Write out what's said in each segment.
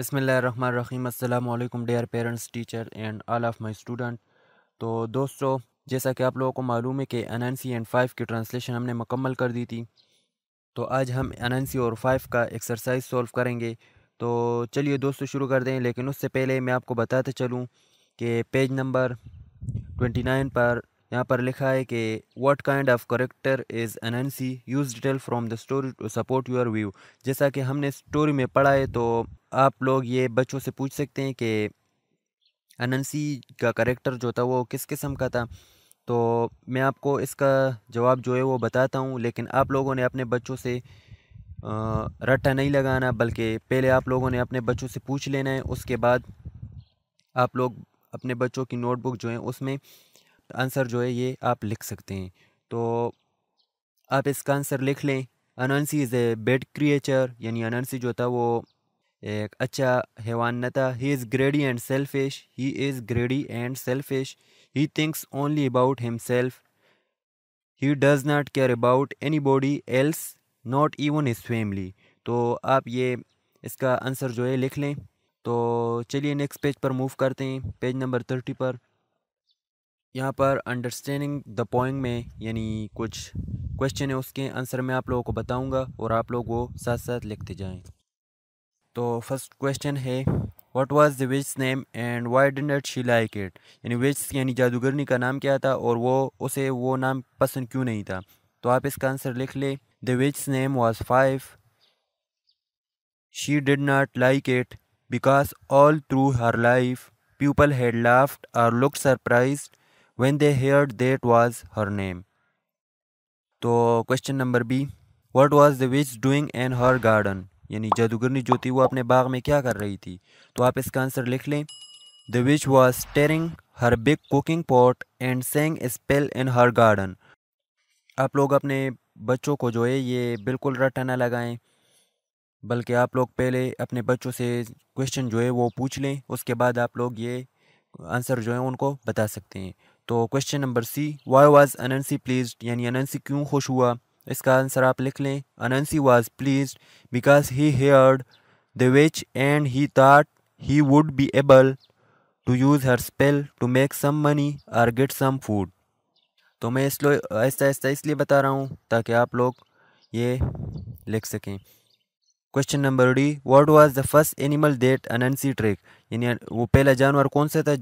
बसमीम dear parents teacher and all of my student तो दोस्तों जैसा कि आप लोगों को मालूम है कि Anansi and five की ट्रांसलेशन हमने मुकम्मल कर दी थी तो आज हम एन एन सी और फाइव का एक्सरसाइज सॉल्व करेंगे तो चलिए दोस्तों शुरू कर दें लेकिन उससे पहले मैं आपको बताते चलूँ कि पेज नंबर ट्वेंटी नाइन पर यहाँ पर लिखा है कि what kind of character is Anansi use detail from the story to support your view जैसा कि हमने स्टोरी में पढ़ा है तो आप लोग ये बच्चों से पूछ सकते हैं कि एन एन सी का करेक्टर जो था वो किस किस्म का था तो मैं आपको इसका जवाब जो है वो बताता हूँ लेकिन आप लोगों ने अपने बच्चों से रट्टा नहीं लगाना बल्कि पहले आप लोगों ने अपने बच्चों से पूछ लेना है उसके बाद आप लोग अपने बच्चों की नोटबुक जो है उसमें आंसर जो है ये आप लिख सकते हैं तो आप इसका आंसर लिख लें Anansi is a bad creature यानी अनंसी जो था वो एक अच्छा हैवान न था he is greedy and selfish he is greedy and selfish he thinks only about himself he does not care about anybody else not even his family तो आप ये इसका आंसर जो है लिख लें तो चलिए नेक्स्ट पेज पर मूव करते हैं पेज नंबर थर्टी पर यहाँ पर अंडरस्टैंडिंग द पोइंग में यानी कुछ क्वेश्चन है उसके आंसर मैं आप लोगों को बताऊंगा और आप लोग वो साथ साथ लिखते जाएं तो फर्स्ट क्वेश्चन है what was the witch name and why didn't she like it यानी विच यानी जादूगरनी का नाम क्या था और वो उसे वो नाम पसंद क्यों नहीं था तो आप इसका आंसर लिख ले the witch name was five she did not like it because all through her life people had laughed और look surprised when they heard that was her name. तो question number B what was the witch doing in her garden यानी जादूगरनी जो थी वो अपने बाग में क्या कर रही थी तो आप इसका आंसर लिख लें the witch was stirring her big cooking pot and saying spell in her garden आप लोग अपने बच्चों को जो है ये बिल्कुल रटा ना लगाएं बल्कि आप लोग पहले अपने बच्चों से क्वेश्चन जो है वो पूछ लें उसके बाद आप लोग ये आंसर जो है उनको बता सकते हैं तो question number C why was Anansi pleased यानी अनंसी क्यों खुश हुआ इसका आंसर आप लिख लें Anansi was pleased because he heard the witch and he thought he would be able to use her spell to make some money or get some food तो मैं इसलिए ऐसा ऐसा इसलिए बता रहा हूँ ताकि आप लोग ये लिख सकें question number D what was the first animal that Anansi trick यानी वो पहला जानवर कौन सा था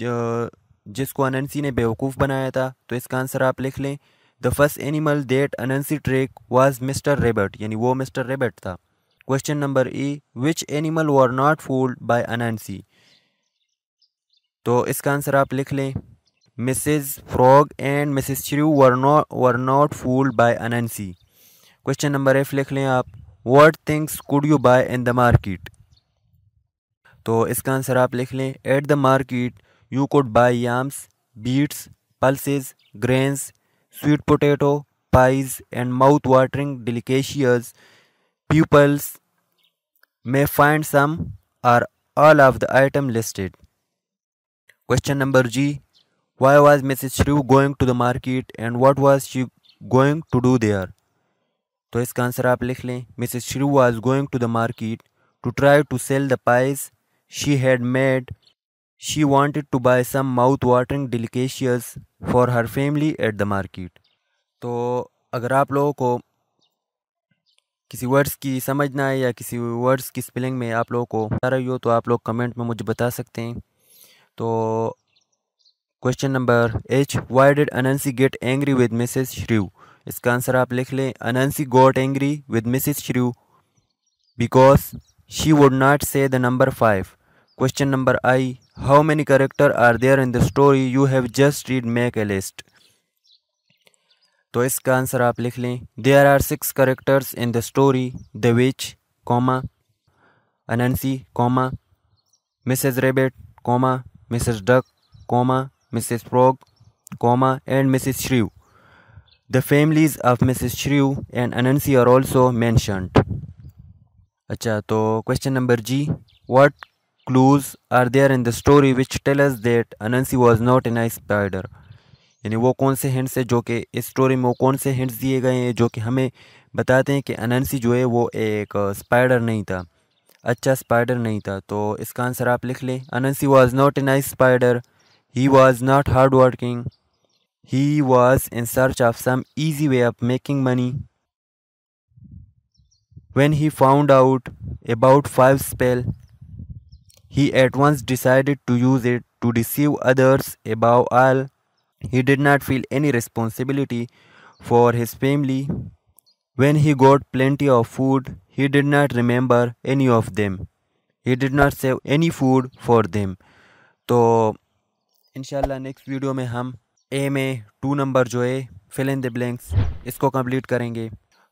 जो जिसको अनंसी ने बेवकूफ़ बनाया था तो इसका आंसर आप लिख लें the first animal that Anansi trick was mister Rabbit यानी वो मिस्टर रेबर्ट था question number E which animal were not fooled by Anansi तो इसका आंसर आप लिख लें Mrs frog and Mrs Shrew were not were not fooled by Anansi question number F लिख लें आप what things could you buy in the market तो इसका आंसर आप लिख लें at the market You could buy yams, beets, pulses, grains, sweet potato, pies and mouth-watering delicacies. Pupils may find some or all of the items listed. Question number G. Why was Mrs. Shrew going to the market and what was she going to do there? तो इसका answer आप लिख लें Mrs Shrew was going to the market to try to sell the pies she had made She wanted to buy some mouth-watering delicacies for her family at the market. तो अगर आप लोगों को किसी वर्ड्स की समझ ना आए या किसी वर्ड्स की स्पेलिंग में आप लोगों को बता रही हो तो आप लोग कमेंट में मुझे बता सकते हैं तो question number H why did Anansi get angry with Mrs Shrew इसका आंसर आप लिख लें Anansi got angry with Mrs Shrew because she would not say the number five question number I how many character are there in the story you have just read make a list तो इसका answer आप लिख लें there are six characters in the story the witch comma Anansi comma Mrs Rabbit comma Mrs Duck comma Mrs Frog comma and Mrs Shrew the families of Mrs Shrew and Anansi are also mentioned अच्छा तो question number G what clues are there in the story which tell us that Anansi was not a nice spider यानी वो कौन से hints है जो कि इस स्टोरी में वो कौन से हिंट्स दिए गए हैं जो कि हमें बताते हैं कि अनंसी जो है वो एक स्पाइडर नहीं था अच्छा स्पाइडर नहीं था तो इसका आंसर आप लिख लें Anansi was not a nice spider he was not hard working he was in search of some easy way of making money when he found out about five spell He at once decided to use it to deceive others. Above all, he did not feel any responsibility for his family. When he got plenty of food, he did not remember any of them. He did not save any food for them. तो इनशाला next video में हम ए में to number जो है fill in the blanks इसको complete करेंगे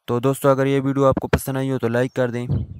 तो दोस्तों अगर ये वीडियो आपको पसंद आई हो तो लाइक कर दें